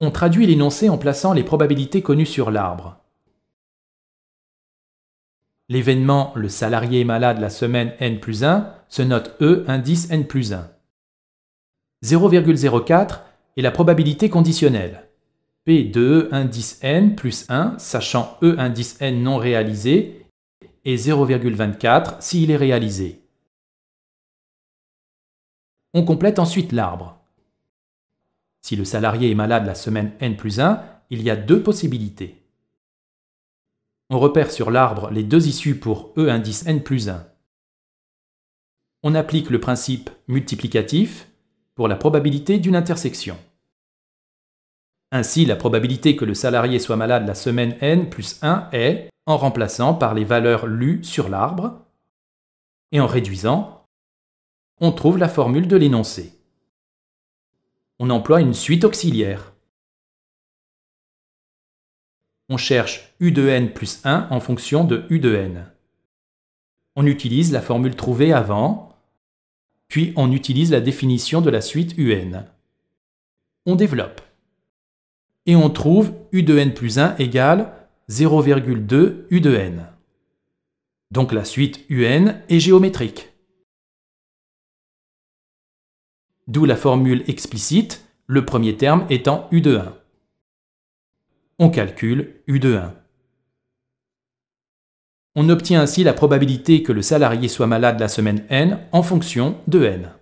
On traduit l'énoncé en plaçant les probabilités connues sur l'arbre. L'événement « le salarié est malade la semaine n plus 1 » se note E indice n plus 1. 0,04 est la probabilité conditionnelle. P de E indice n plus 1, sachant E indice n non réalisé, et 0,24 s'il est réalisé. On complète ensuite l'arbre. Si le salarié est malade la semaine n plus 1, il y a deux possibilités. On repère sur l'arbre les deux issues pour E indice n plus 1. On applique le principe multiplicatif pour la probabilité d'une intersection. Ainsi, la probabilité que le salarié soit malade la semaine n plus 1 est en remplaçant par les valeurs lues sur l'arbre, et en réduisant, on trouve la formule de l'énoncé. On emploie une suite auxiliaire. On cherche U de n plus 1 en fonction de U de n. On utilise la formule trouvée avant, puis on utilise la définition de la suite UN. On développe. Et on trouve U de n plus 1 égale 0,2 U de n. Donc la suite UN est géométrique. D'où la formule explicite, le premier terme étant U de 1. On calcule U de 1. On obtient ainsi la probabilité que le salarié soit malade la semaine n en fonction de n.